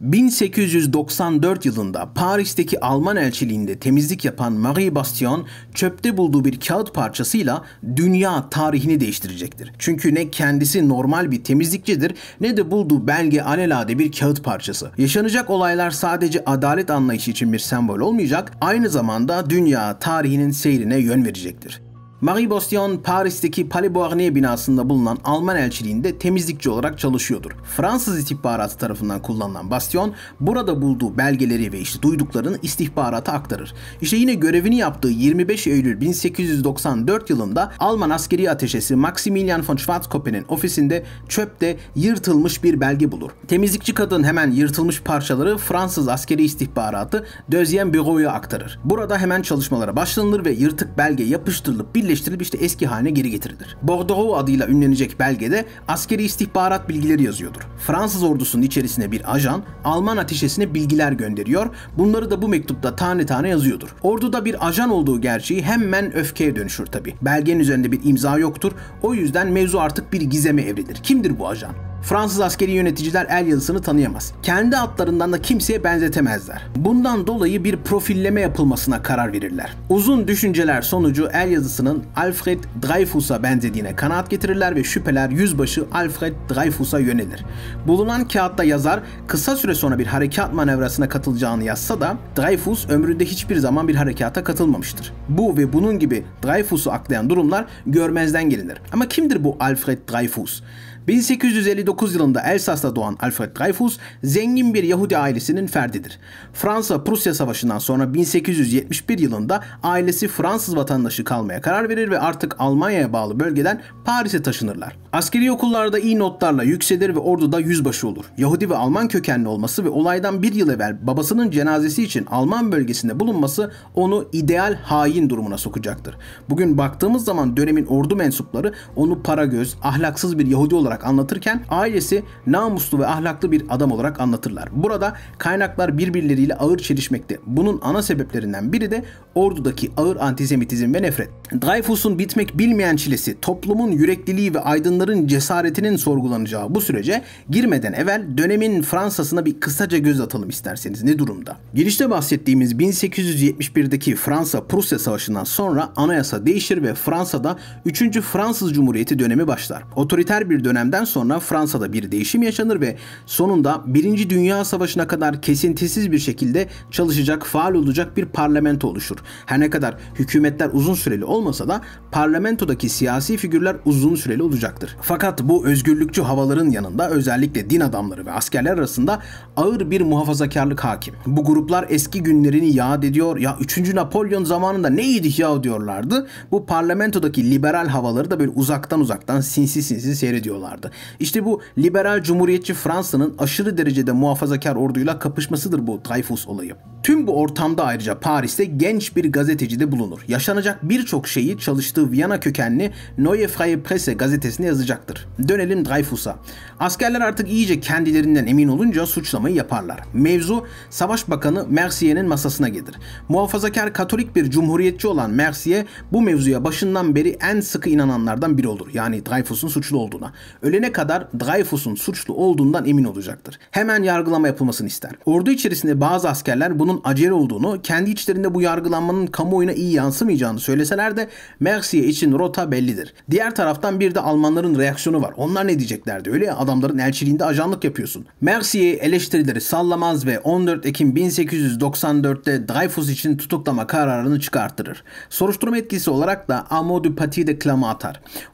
1894 yılında Paris'teki Alman elçiliğinde temizlik yapan Marie Bastion çöpte bulduğu bir kağıt parçasıyla dünya tarihini değiştirecektir. Çünkü ne kendisi normal bir temizlikçidir ne de bulduğu belge alelade bir kağıt parçası. Yaşanacak olaylar sadece adalet anlayışı için bir sembol olmayacak, aynı zamanda dünya tarihinin seyrine yön verecektir. Marie Bastillon Paris'teki Palais Bournier binasında bulunan Alman elçiliğinde temizlikçi olarak çalışıyordur. Fransız istihbaratı tarafından kullanılan Bastillon burada bulduğu belgeleri ve işte duyduklarını istihbarata aktarır. İşte yine görevini yaptığı 25 Eylül 1894 yılında Alman askeri ateşesi Maximilian von Schwarzkoppe'nin ofisinde çöpte yırtılmış bir belge bulur. Temizlikçi kadın hemen yırtılmış parçaları Fransız askeri istihbaratı Dözyen Büro'ya aktarır. Burada hemen çalışmalara başlanılır ve yırtık belge yapıştırılıp bir birleştirilip işte eski haline geri getirilir. Bordeaux adıyla ünlenecek belgede askeri istihbarat bilgileri yazıyordur. Fransız ordusunun içerisine bir ajan Alman ateşesine bilgiler gönderiyor. Bunları da bu mektupta tane tane yazıyordur. Orduda bir ajan olduğu gerçeği hemen öfkeye dönüşür tabi. Belgenin üzerinde bir imza yoktur. O yüzden mevzu artık bir gizeme evrilir. Kimdir bu ajan? Fransız askeri yöneticiler el yazısını tanıyamaz. Kendi atlarından da kimseye benzetemezler. Bundan dolayı bir profilleme yapılmasına karar verirler. Uzun düşünceler sonucu el yazısının Alfred Dreyfus'a benzediğine kanaat getirirler ve şüpheler yüzbaşı Alfred Dreyfus'a yönelir. Bulunan kağıtta yazar kısa süre sonra bir harekat manevrasına katılacağını yazsa da Dreyfus ömründe hiçbir zaman bir harekata katılmamıştır. Bu ve bunun gibi Dreyfus'u aklayan durumlar görmezden gelinir. Ama kimdir bu Alfred Dreyfus? 1859 yılında Elsas'ta doğan Alfred Dreyfus zengin bir Yahudi ailesinin ferdidir. Fransa-Prusya Savaşı'ndan sonra 1871 yılında ailesi Fransız vatandaşı kalmaya karar verir ve artık Almanya'ya bağlı bölgeden Paris'e taşınırlar. Askeri okullarda iyi notlarla yükselir ve orduda yüzbaşı olur. Yahudi ve Alman kökenli olması ve olaydan bir yıl evvel babasının cenazesi için Alman bölgesinde bulunması onu ideal hain durumuna sokacaktır. Bugün baktığımız zaman dönemin ordu mensupları onu para göz, ahlaksız bir Yahudi olarak olarak anlatırken ailesi namuslu ve ahlaklı bir adam olarak anlatırlar. Burada kaynaklar birbirleriyle ağır çelişmekte. Bunun ana sebeplerinden biri de ordudaki ağır antisemitizm ve nefret. Dreyfus'un bitmek bilmeyen çilesi, toplumun yürekliliği ve aydınların cesaretinin sorgulanacağı bu sürece girmeden evvel dönemin Fransa'sına bir kısaca göz atalım isterseniz ne durumda. Girişte bahsettiğimiz 1871'deki Fransa-Prusya Savaşı'ndan sonra anayasa değişir ve Fransa'da 3. Fransız Cumhuriyeti dönemi başlar. Otoriter bir dönem dönemden sonra Fransa'da bir değişim yaşanır ve sonunda 1. Dünya Savaşı'na kadar kesintisiz bir şekilde çalışacak, faal olacak bir parlamento oluşur. Her ne kadar hükümetler uzun süreli olmasa da parlamentodaki siyasi figürler uzun süreli olacaktır. Fakat bu özgürlükçü havaların yanında özellikle din adamları ve askerler arasında ağır bir muhafazakarlık hakim. Bu gruplar eski günlerini yad ediyor, ya 3. Napolyon zamanında neydik ya diyorlardı. Bu parlamentodaki liberal havaları da böyle uzaktan uzaktan sinsi sinsi seyrediyorlar vardı. İşte bu liberal cumhuriyetçi Fransa'nın aşırı derecede muhafazakar orduyla kapışmasıdır bu Dreyfus olayı. Tüm bu ortamda ayrıca Paris'te genç bir gazeteci de bulunur. Yaşanacak birçok şeyi çalıştığı Viyana kökenli Neue Freie Presse gazetesine yazacaktır. Dönelim Dreyfus'a. Askerler artık iyice kendilerinden emin olunca suçlamayı yaparlar. Mevzu Savaş Bakanı Mercier'in masasına gelir. Muhafazakar Katolik bir cumhuriyetçi olan Mercier bu mevzuya başından beri en sıkı inananlardan biri olur. Yani Dreyfus'un suçlu olduğuna ölene kadar Dreyfus'un suçlu olduğundan emin olacaktır. Hemen yargılama yapılmasını ister. Ordu içerisinde bazı askerler bunun acele olduğunu, kendi içlerinde bu yargılanmanın kamuoyuna iyi yansımayacağını söyleseler de Mercier için rota bellidir. Diğer taraftan bir de Almanların reaksiyonu var. Onlar ne diyeceklerdi öyle ya adamların elçiliğinde ajanlık yapıyorsun. Mercier eleştirileri sallamaz ve 14 Ekim 1894'te Dreyfus için tutuklama kararını çıkarttırır. Soruşturma etkisi olarak da Amodu Pati de klama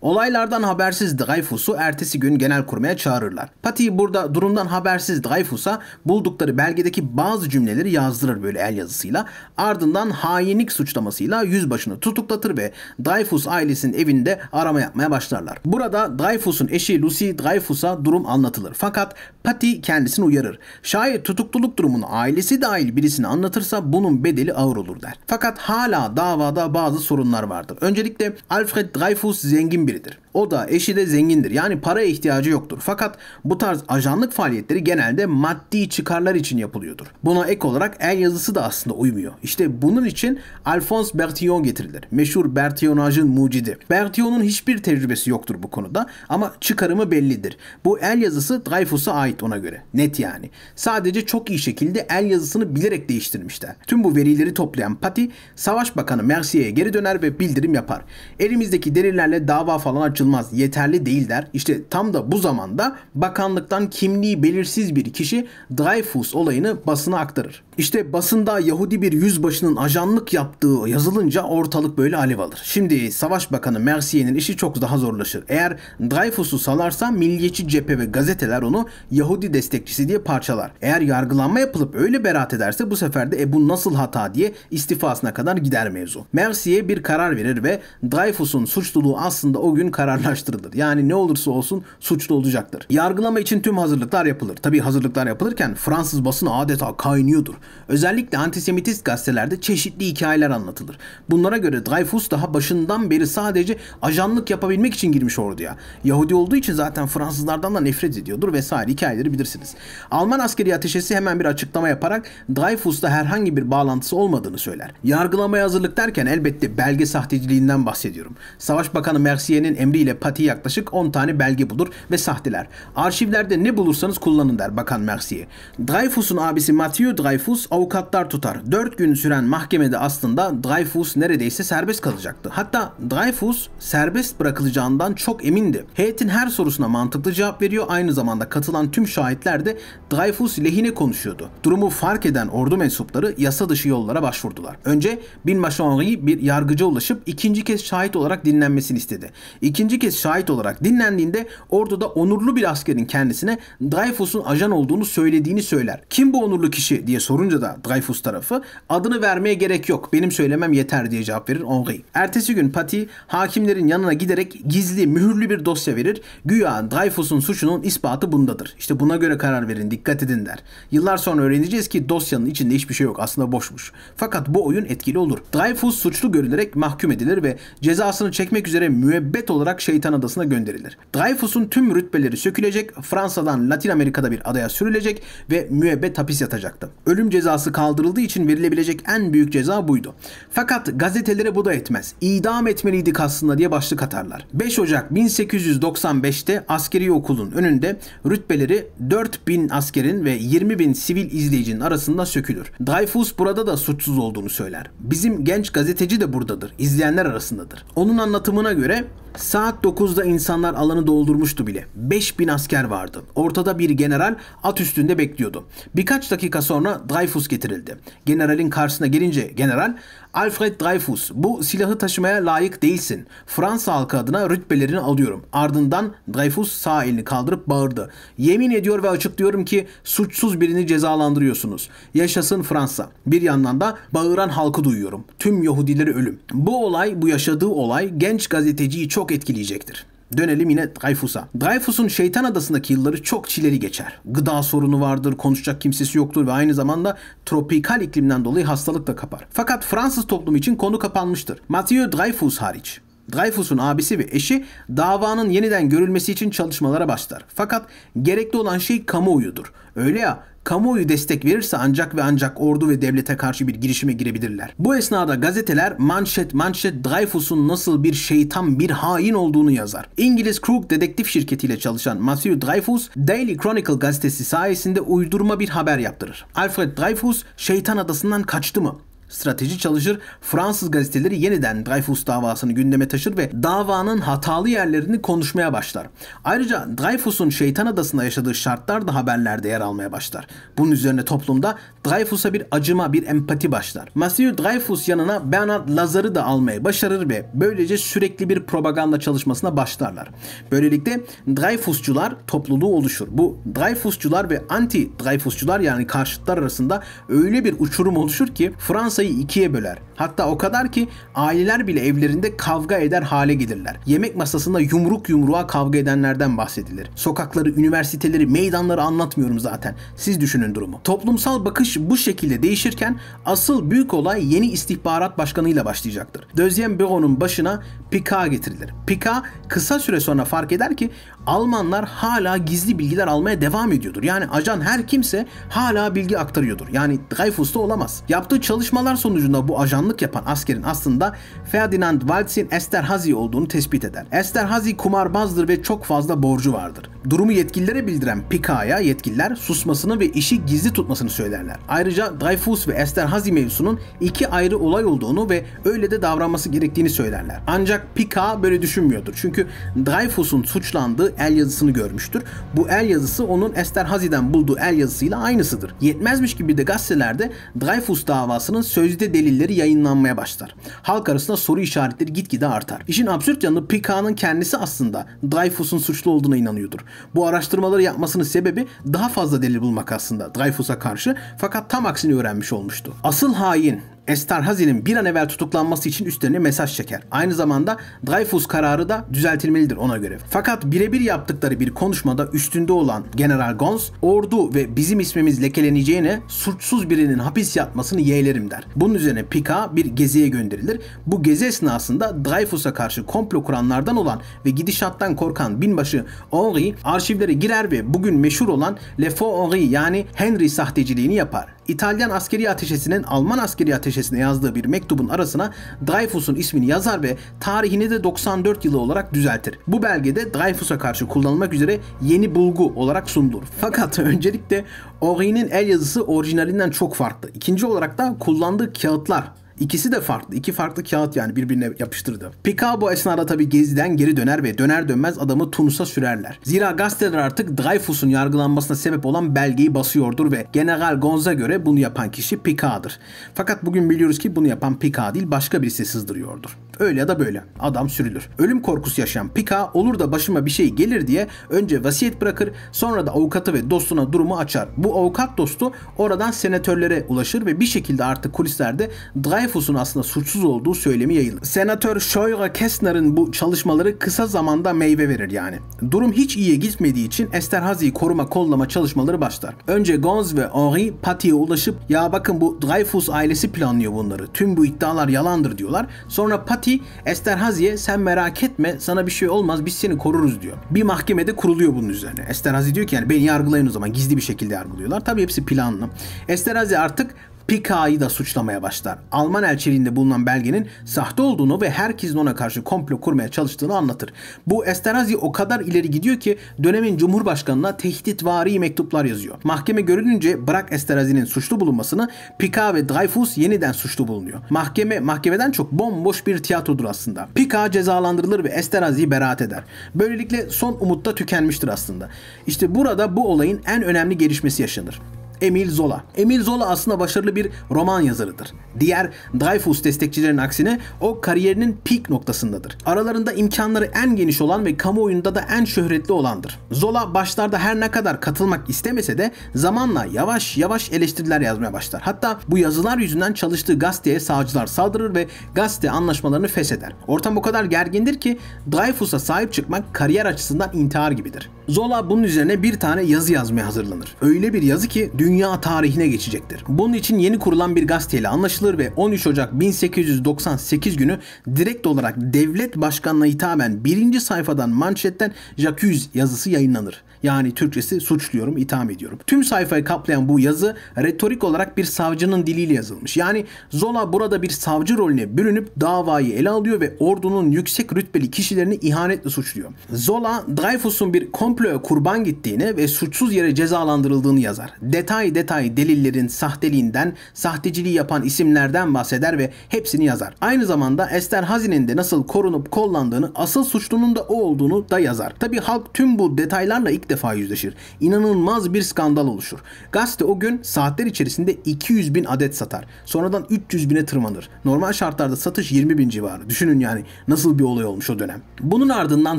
Olaylardan habersiz Dreyfus'u ertesi ertesi gün genel kurmaya çağırırlar. Patty burada durumdan habersiz Dreyfus'a buldukları belgedeki bazı cümleleri yazdırır böyle el yazısıyla. Ardından hainlik suçlamasıyla yüzbaşını tutuklatır ve Dreyfus ailesinin evinde arama yapmaya başlarlar. Burada Dreyfus'un eşi Lucy Dreyfus'a durum anlatılır. Fakat Patty kendisini uyarır. Şayet tutukluluk durumunu ailesi dahil birisine anlatırsa bunun bedeli ağır olur der. Fakat hala davada bazı sorunlar vardır. Öncelikle Alfred Dreyfus zengin biridir. O da eşi de zengindir. Yani paraya ihtiyacı yoktur. Fakat bu tarz ajanlık faaliyetleri genelde maddi çıkarlar için yapılıyordur. Buna ek olarak el yazısı da aslında uymuyor. İşte bunun için Alphonse Bertillon getirilir. Meşhur Bertillonajın mucidi. Bertillon'un hiçbir tecrübesi yoktur bu konuda ama çıkarımı bellidir. Bu el yazısı Dreyfus'a ait ona göre. Net yani. Sadece çok iyi şekilde el yazısını bilerek değiştirmişler. Tüm bu verileri toplayan Pati, Savaş Bakanı Mercier'e geri döner ve bildirim yapar. Elimizdeki delillerle dava falan açılır anlatılmaz, yeterli değil der. İşte tam da bu zamanda bakanlıktan kimliği belirsiz bir kişi Dreyfus olayını basına aktarır. İşte basında Yahudi bir yüzbaşının ajanlık yaptığı yazılınca ortalık böyle alev alır. Şimdi Savaş Bakanı Mersier'in işi çok daha zorlaşır. Eğer Dreyfus'u salarsa milliyetçi cephe ve gazeteler onu Yahudi destekçisi diye parçalar. Eğer yargılanma yapılıp öyle beraat ederse bu sefer de e bu nasıl hata diye istifasına kadar gider mevzu. Mercier bir karar verir ve Dreyfus'un suçluluğu aslında o gün karar kararlaştırılır. Yani ne olursa olsun suçlu olacaktır. Yargılama için tüm hazırlıklar yapılır. Tabi hazırlıklar yapılırken Fransız basını adeta kaynıyordur. Özellikle antisemitist gazetelerde çeşitli hikayeler anlatılır. Bunlara göre Dreyfus daha başından beri sadece ajanlık yapabilmek için girmiş orduya. Yahudi olduğu için zaten Fransızlardan da nefret ediyordur vesaire hikayeleri bilirsiniz. Alman askeri ateşesi hemen bir açıklama yaparak Dreyfus'ta herhangi bir bağlantısı olmadığını söyler. Yargılamaya hazırlık derken elbette belge sahteciliğinden bahsediyorum. Savaş Bakanı Mercier'in emriyle ile Pati yaklaşık 10 tane belge bulur ve sahteler. Arşivlerde ne bulursanız kullanın der Bakan Mercier. Dreyfus'un abisi Mathieu Dreyfus avukatlar tutar. 4 gün süren mahkemede aslında Dreyfus neredeyse serbest kalacaktı. Hatta Dreyfus serbest bırakılacağından çok emindi. Heyetin her sorusuna mantıklı cevap veriyor. Aynı zamanda katılan tüm şahitler de Dreyfus lehine konuşuyordu. Durumu fark eden ordu mensupları yasa dışı yollara başvurdular. Önce binbaşı Henri bir yargıca ulaşıp ikinci kez şahit olarak dinlenmesini istedi. İkinci ikinci kez şahit olarak dinlendiğinde orduda onurlu bir askerin kendisine Dreyfus'un ajan olduğunu söylediğini söyler. Kim bu onurlu kişi diye sorunca da Dreyfus tarafı adını vermeye gerek yok benim söylemem yeter diye cevap verir Henri. Ertesi gün Patty hakimlerin yanına giderek gizli mühürlü bir dosya verir. Güya Dreyfus'un suçunun ispatı bundadır. İşte buna göre karar verin dikkat edin der. Yıllar sonra öğreneceğiz ki dosyanın içinde hiçbir şey yok aslında boşmuş. Fakat bu oyun etkili olur. Dreyfus suçlu görülerek mahkum edilir ve cezasını çekmek üzere müebbet olarak olarak Şeytan Adası'na gönderilir. Dreyfus'un tüm rütbeleri sökülecek, Fransa'dan Latin Amerika'da bir adaya sürülecek ve müebbet hapis yatacaktı. Ölüm cezası kaldırıldığı için verilebilecek en büyük ceza buydu. Fakat gazetelere bu da etmez. İdam etmeliydik aslında diye başlık atarlar. 5 Ocak 1895'te askeri okulun önünde rütbeleri 4000 askerin ve 20 bin sivil izleyicinin arasında sökülür. Dreyfus burada da suçsuz olduğunu söyler. Bizim genç gazeteci de buradadır. İzleyenler arasındadır. Onun anlatımına göre sağ Saat 9'da insanlar alanı doldurmuştu bile. 5000 asker vardı. Ortada bir general at üstünde bekliyordu. Birkaç dakika sonra Dreyfus getirildi. Generalin karşısına gelince general Alfred Dreyfus, bu silahı taşımaya layık değilsin. Fransa halkı adına rütbelerini alıyorum. Ardından Dreyfus sağ elini kaldırıp bağırdı. Yemin ediyor ve açıklıyorum ki suçsuz birini cezalandırıyorsunuz. Yaşasın Fransa. Bir yandan da bağıran halkı duyuyorum. Tüm Yahudileri ölüm. Bu olay, bu yaşadığı olay genç gazeteciyi çok etkileyecektir. Dönelim yine Dreyfus'a. Dreyfus'un şeytan adasındaki yılları çok çileli geçer. Gıda sorunu vardır, konuşacak kimsesi yoktur ve aynı zamanda tropikal iklimden dolayı hastalık da kapar. Fakat Fransız toplumu için konu kapanmıştır. Mathieu Dreyfus hariç. Dreyfus'un abisi ve eşi davanın yeniden görülmesi için çalışmalara başlar. Fakat gerekli olan şey kamuoyudur. Öyle ya kamuoyu destek verirse ancak ve ancak ordu ve devlete karşı bir girişime girebilirler. Bu esnada gazeteler manşet manşet Dreyfus'un nasıl bir şeytan bir hain olduğunu yazar. İngiliz Krug dedektif şirketiyle çalışan Matthew Dreyfus, Daily Chronicle gazetesi sayesinde uydurma bir haber yaptırır. Alfred Dreyfus şeytan adasından kaçtı mı? strateji çalışır, Fransız gazeteleri yeniden Dreyfus davasını gündeme taşır ve davanın hatalı yerlerini konuşmaya başlar. Ayrıca Dreyfus'un Şeytan Adası'nda yaşadığı şartlar da haberlerde yer almaya başlar. Bunun üzerine toplumda Dreyfus'a bir acıma, bir empati başlar. Mathieu Dreyfus yanına Bernard Lazar'ı da almayı başarır ve böylece sürekli bir propaganda çalışmasına başlarlar. Böylelikle Dreyfusçular topluluğu oluşur. Bu Dreyfusçular ve anti-Dreyfusçular yani karşıtlar arasında öyle bir uçurum oluşur ki Fransız kasayı ikiye böler. Hatta o kadar ki aileler bile evlerinde kavga eder hale gelirler. Yemek masasında yumruk yumruğa kavga edenlerden bahsedilir. Sokakları, üniversiteleri, meydanları anlatmıyorum zaten. Siz düşünün durumu. Toplumsal bakış bu şekilde değişirken asıl büyük olay yeni istihbarat başkanıyla başlayacaktır. Dözyen Büro'nun başına Pika getirilir. Pika kısa süre sonra fark eder ki Almanlar hala gizli bilgiler almaya devam ediyordur. Yani ajan her kimse hala bilgi aktarıyordur. Yani Dreyfus'ta olamaz. Yaptığı çalışmalar çalışmalar sonucunda bu ajanlık yapan askerin aslında Ferdinand Waltz'in Esterhazy olduğunu tespit eder. Esterhazy kumarbazdır ve çok fazla borcu vardır. Durumu yetkililere bildiren Pika'ya yetkililer susmasını ve işi gizli tutmasını söylerler. Ayrıca Dreyfus ve Esterhazy mevzusunun iki ayrı olay olduğunu ve öyle de davranması gerektiğini söylerler. Ancak Pika böyle düşünmüyordur. Çünkü Dreyfus'un suçlandığı el yazısını görmüştür. Bu el yazısı onun Esterhazy'den bulduğu el yazısıyla aynısıdır. Yetmezmiş gibi de gazetelerde Dreyfus davasının sözde delilleri yayınlanmaya başlar. Halk arasında soru işaretleri gitgide artar. İşin absürt yanı Picard'ın kendisi aslında Dreyfus'un suçlu olduğuna inanıyordur. Bu araştırmaları yapmasının sebebi daha fazla delil bulmak aslında Dreyfus'a karşı fakat tam aksini öğrenmiş olmuştu. Asıl hain Esterhazy'nin bir an evvel tutuklanması için üstlerine mesaj çeker. Aynı zamanda Dreyfus kararı da düzeltilmelidir ona göre. Fakat birebir yaptıkları bir konuşmada üstünde olan General Gons, ordu ve bizim ismimiz lekeleneceğine suçsuz birinin hapis yatmasını yeğlerim der. Bunun üzerine Pika bir geziye gönderilir. Bu gezi esnasında Dreyfus'a karşı komplo kuranlardan olan ve gidişattan korkan binbaşı Henri arşivlere girer ve bugün meşhur olan Le Faux Henri yani Henry sahteciliğini yapar. İtalyan askeri ateşesinin Alman askeri ateşesine yazdığı bir mektubun arasına Dreyfus'un ismini yazar ve tarihini de 94 yılı olarak düzeltir. Bu belgede Dreyfus'a karşı kullanılmak üzere yeni bulgu olarak sunulur. Fakat öncelikle Henri'nin el yazısı orijinalinden çok farklı. İkinci olarak da kullandığı kağıtlar İkisi de farklı. İki farklı kağıt yani birbirine yapıştırdı. Picard bu esnada tabi geziden geri döner ve döner dönmez adamı Tunus'a sürerler. Zira gazeteler artık Dreyfus'un yargılanmasına sebep olan belgeyi basıyordur ve General Gonza göre bunu yapan kişi Picard'dır. Fakat bugün biliyoruz ki bunu yapan Picard değil başka birisi sızdırıyordur. Öyle ya da böyle adam sürülür. Ölüm korkusu yaşayan Pika olur da başıma bir şey gelir diye önce vasiyet bırakır sonra da avukatı ve dostuna durumu açar. Bu avukat dostu oradan senatörlere ulaşır ve bir şekilde artık kulislerde Dreyfus'un aslında suçsuz olduğu söylemi yayılır. Senatör Scheurer Kessner'ın bu çalışmaları kısa zamanda meyve verir yani. Durum hiç iyiye gitmediği için Esterhazy'yi koruma kollama çalışmaları başlar. Önce Gonz ve Henri patiye ulaşıp ya bakın bu Dreyfus ailesi planlıyor bunları. Tüm bu iddialar yalandır diyorlar. Sonra pati Fatih Esterhazy'e sen merak etme sana bir şey olmaz biz seni koruruz diyor. Bir mahkemede kuruluyor bunun üzerine. Esterhazy diyor ki yani beni yargılayın o zaman gizli bir şekilde yargılıyorlar. Tabi hepsi planlı. Esterhazy artık Pika'yı da suçlamaya başlar. Alman elçiliğinde bulunan belgenin sahte olduğunu ve herkesin ona karşı komplo kurmaya çalıştığını anlatır. Bu Esterhazy o kadar ileri gidiyor ki dönemin Cumhurbaşkanı'na tehditvari mektuplar yazıyor. Mahkeme görününce bırak Esterhazy'nin suçlu bulunmasını Pika ve Dreyfus yeniden suçlu bulunuyor. Mahkeme mahkemeden çok bomboş bir tiyatrodur aslında. Pika cezalandırılır ve Esterhazy beraat eder. Böylelikle son umutta tükenmiştir aslında. İşte burada bu olayın en önemli gelişmesi yaşanır. Emil Zola. Emil Zola aslında başarılı bir roman yazarıdır. Diğer Dreyfus destekçilerin aksine o kariyerinin peak noktasındadır. Aralarında imkanları en geniş olan ve kamuoyunda da en şöhretli olandır. Zola başlarda her ne kadar katılmak istemese de zamanla yavaş yavaş eleştiriler yazmaya başlar. Hatta bu yazılar yüzünden çalıştığı gazeteye sağcılar saldırır ve gazete anlaşmalarını fesheder. Ortam o kadar gergindir ki Dreyfus'a sahip çıkmak kariyer açısından intihar gibidir. Zola bunun üzerine bir tane yazı yazmaya hazırlanır. Öyle bir yazı ki dünya tarihine geçecektir. Bunun için yeni kurulan bir gazeteyle anlaşılır ve 13 Ocak 1898 günü direkt olarak devlet başkanına hitaben birinci sayfadan manşetten Jacques yazısı yayınlanır. Yani Türkçesi suçluyorum, itham ediyorum. Tüm sayfayı kaplayan bu yazı retorik olarak bir savcının diliyle yazılmış. Yani Zola burada bir savcı rolüne bürünüp davayı ele alıyor ve ordunun yüksek rütbeli kişilerini ihanetle suçluyor. Zola, Dreyfus'un bir komploya kurban gittiğini ve suçsuz yere cezalandırıldığını yazar. Detay detay delillerin sahteliğinden, sahteciliği yapan isimlerden bahseder ve hepsini yazar. Aynı zamanda Hazin'in de nasıl korunup kollandığını, asıl suçlunun da o olduğunu da yazar. Tabi halk tüm bu detaylarla ilk defa yüzleşir. İnanılmaz bir skandal oluşur. Gazete o gün saatler içerisinde 200 bin adet satar. Sonradan 300 bine tırmanır. Normal şartlarda satış 20 bin civarı. Düşünün yani nasıl bir olay olmuş o dönem. Bunun ardından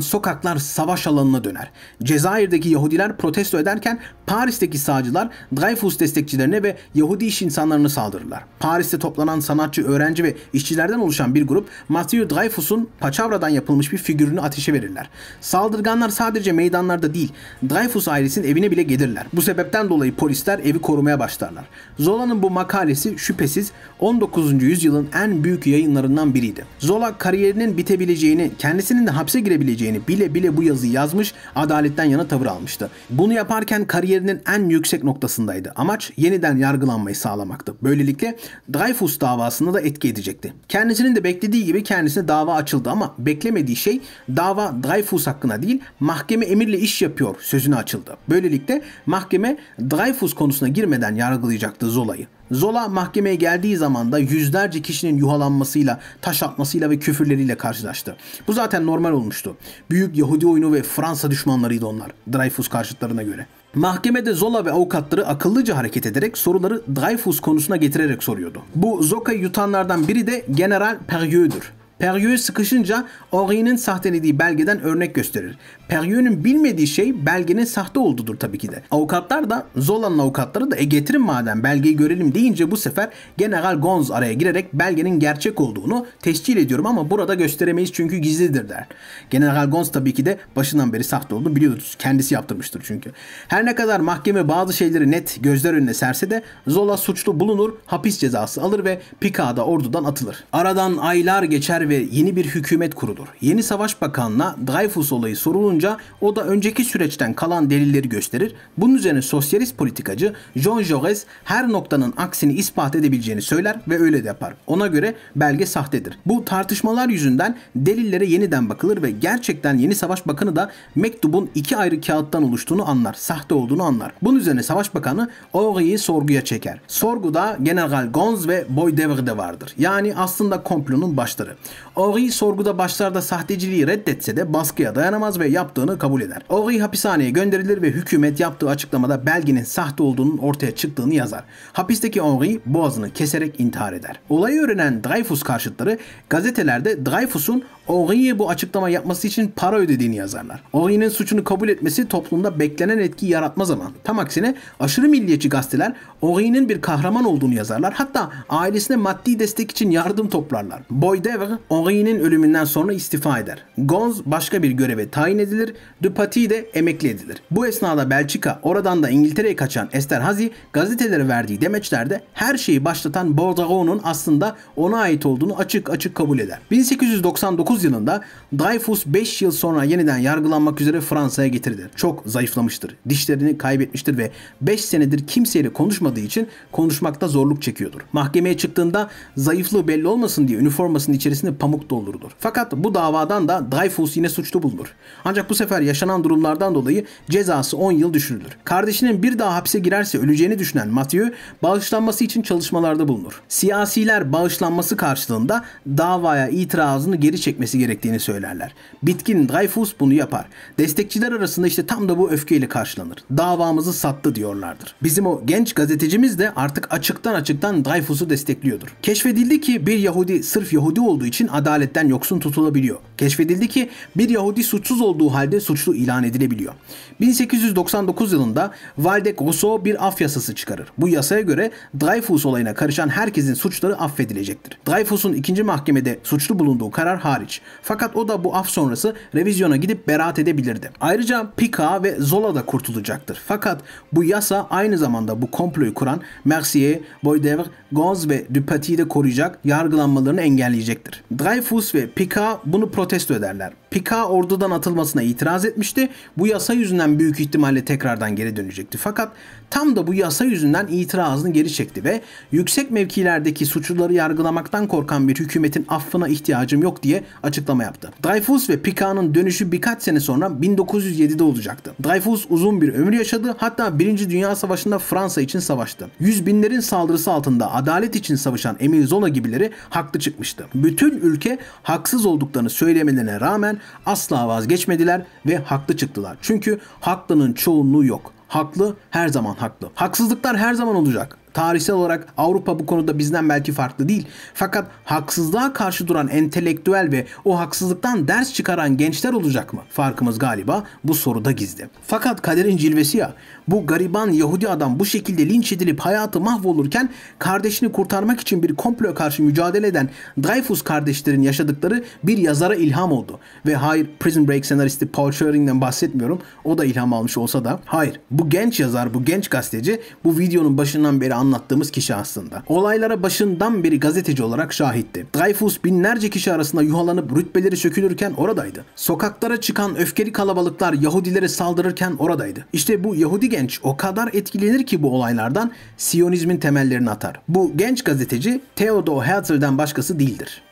sokaklar savaş alanına döner. Cezayir'deki Yahudiler protesto ederken Paris'teki sağcılar Dreyfus destekçilerine ve Yahudi iş insanlarına saldırırlar. Paris'te toplanan sanatçı, öğrenci ve işçilerden oluşan bir grup Mathieu Dreyfus'un paçavradan yapılmış bir figürünü ateşe verirler. Saldırganlar sadece meydanlarda değil, Dreyfus ailesinin evine bile gelirler. Bu sebepten dolayı polisler evi korumaya başlarlar. Zola'nın bu makalesi şüphesiz 19. yüzyılın en büyük yayınlarından biriydi. Zola kariyerinin bitebileceğini, kendisinin de hapse girebileceğini bile bile bu yazıyı yazmış, adaletten yana tavır almıştı. Bunu yaparken kariyerinin en yüksek noktasındaydı. Amaç yeniden yargılanmayı sağlamaktı. Böylelikle Dreyfus davasında da etki edecekti. Kendisinin de beklediği gibi kendisine dava açıldı ama beklemediği şey dava Dreyfus hakkında değil mahkeme emirle iş yapıyor Sözünü açıldı. Böylelikle mahkeme Dreyfus konusuna girmeden yargılayacaktı Zola'yı. Zola mahkemeye geldiği zaman da yüzlerce kişinin yuhalanmasıyla, taş atmasıyla ve küfürleriyle karşılaştı. Bu zaten normal olmuştu. Büyük Yahudi oyunu ve Fransa düşmanlarıydı onlar Dreyfus karşıtlarına göre. Mahkemede Zola ve avukatları akıllıca hareket ederek soruları Dreyfus konusuna getirerek soruyordu. Bu Zoka'yı yutanlardan biri de General Perrieu'dür. Perrieux sıkışınca Henri'nin sahtelediği belgeden örnek gösterir. Perrieux'un bilmediği şey belgenin sahte olduğudur tabii ki de. Avukatlar da Zola'nın avukatları da e getirin madem belgeyi görelim deyince bu sefer General Gonz araya girerek belgenin gerçek olduğunu tescil ediyorum ama burada gösteremeyiz çünkü gizlidir der. General Gonz tabii ki de başından beri sahte olduğunu biliyoruz. Kendisi yaptırmıştır çünkü. Her ne kadar mahkeme bazı şeyleri net gözler önüne serse de Zola suçlu bulunur, hapis cezası alır ve Pika'da ordudan atılır. Aradan aylar geçer ve yeni bir hükümet kurulur. Yeni savaş bakanına Dreyfus olayı sorulunca o da önceki süreçten kalan delilleri gösterir. Bunun üzerine sosyalist politikacı Jean Jaurès her noktanın aksini ispat edebileceğini söyler ve öyle de yapar. Ona göre belge sahtedir. Bu tartışmalar yüzünden delillere yeniden bakılır ve gerçekten yeni savaş bakanı da mektubun iki ayrı kağıttan oluştuğunu anlar. Sahte olduğunu anlar. Bunun üzerine savaş bakanı Henri'yi sorguya çeker. Sorguda General Gonz ve Boy Devre de vardır. Yani aslında komplonun başları. Henri sorguda başlarda sahteciliği reddetse de baskıya dayanamaz ve yaptığını kabul eder. Henri hapishaneye gönderilir ve hükümet yaptığı açıklamada belgenin sahte olduğunun ortaya çıktığını yazar. Hapisteki Henri boğazını keserek intihar eder. Olayı öğrenen Dreyfus karşıtları gazetelerde Dreyfus'un Henri'ye bu açıklama yapması için para ödediğini yazarlar. Henri'nin suçunu kabul etmesi toplumda beklenen etki yaratmaz ama tam aksine aşırı milliyetçi gazeteler Henri'nin bir kahraman olduğunu yazarlar. Hatta ailesine maddi destek için yardım toplarlar. Boydevre Henri'nin ölümünden sonra istifa eder. Gonz başka bir göreve tayin edilir. Dupaty de emekli edilir. Bu esnada Belçika, oradan da İngiltere'ye kaçan Esterhazy gazetelere verdiği demeçlerde her şeyi başlatan Bordagon'un aslında ona ait olduğunu açık açık kabul eder. 1899 1939 yılında Dreyfus 5 yıl sonra yeniden yargılanmak üzere Fransa'ya getirdi. Çok zayıflamıştır. Dişlerini kaybetmiştir ve 5 senedir kimseyle konuşmadığı için konuşmakta zorluk çekiyordur. Mahkemeye çıktığında zayıflığı belli olmasın diye üniformasının içerisinde pamuk doldurulur. Fakat bu davadan da Dreyfus yine suçlu bulunur. Ancak bu sefer yaşanan durumlardan dolayı cezası 10 yıl düşürülür. Kardeşinin bir daha hapse girerse öleceğini düşünen Mathieu bağışlanması için çalışmalarda bulunur. Siyasiler bağışlanması karşılığında davaya itirazını geri çekmesi edilmesi gerektiğini söylerler. Bitkin Dreyfus bunu yapar. Destekçiler arasında işte tam da bu öfkeyle karşılanır. Davamızı sattı diyorlardır. Bizim o genç gazetecimiz de artık açıktan açıktan Dreyfus'u destekliyordur. Keşfedildi ki bir Yahudi sırf Yahudi olduğu için adaletten yoksun tutulabiliyor. Keşfedildi ki bir Yahudi suçsuz olduğu halde suçlu ilan edilebiliyor. 1899 yılında Valdec Rousseau bir af yasası çıkarır. Bu yasaya göre Dreyfus olayına karışan herkesin suçları affedilecektir. Dreyfus'un ikinci mahkemede suçlu bulunduğu karar hariç. Fakat o da bu af sonrası revizyona gidip beraat edebilirdi. Ayrıca Pika ve Zola da kurtulacaktır. Fakat bu yasa aynı zamanda bu komployu kuran Mercier, Boydevre, Gonz ve Dupati'yi de koruyacak, yargılanmalarını engelleyecektir. Dreyfus ve Pika bunu protesto ederler. Pika ordudan atılmasına itiraz etmişti. Bu yasa yüzünden büyük ihtimalle tekrardan geri dönecekti. Fakat tam da bu yasa yüzünden itirazını geri çekti ve yüksek mevkilerdeki suçluları yargılamaktan korkan bir hükümetin affına ihtiyacım yok diye açıklama yaptı. Dreyfus ve Pika'nın dönüşü birkaç sene sonra 1907'de olacaktı. Dreyfus uzun bir ömür yaşadı hatta 1. Dünya Savaşı'nda Fransa için savaştı. Yüz binlerin saldırısı altında adalet için savaşan Emil Zola gibileri haklı çıkmıştı. Bütün ülke haksız olduklarını söylemelerine rağmen asla vazgeçmediler ve haklı çıktılar. Çünkü haklının çoğunluğu yok. Haklı her zaman haklı. Haksızlıklar her zaman olacak. Tarihsel olarak Avrupa bu konuda bizden belki farklı değil. Fakat haksızlığa karşı duran entelektüel ve o haksızlıktan ders çıkaran gençler olacak mı? Farkımız galiba bu soruda gizli. Fakat kaderin cilvesi ya. Bu gariban Yahudi adam bu şekilde linç edilip hayatı mahvolurken kardeşini kurtarmak için bir komplo karşı mücadele eden Dreyfus kardeşlerin yaşadıkları bir yazara ilham oldu. Ve hayır Prison Break senaristi Paul Schwering'den bahsetmiyorum. O da ilham almış olsa da. Hayır bu genç yazar, bu genç gazeteci bu videonun başından beri anlattığımız kişi aslında. Olaylara başından beri gazeteci olarak şahitti. Dreyfus binlerce kişi arasında yuhalanıp rütbeleri sökülürken oradaydı. Sokaklara çıkan öfkeli kalabalıklar Yahudilere saldırırken oradaydı. İşte bu Yahudi genç o kadar etkilenir ki bu olaylardan Siyonizmin temellerini atar. Bu genç gazeteci Theodor Herzl'den başkası değildir.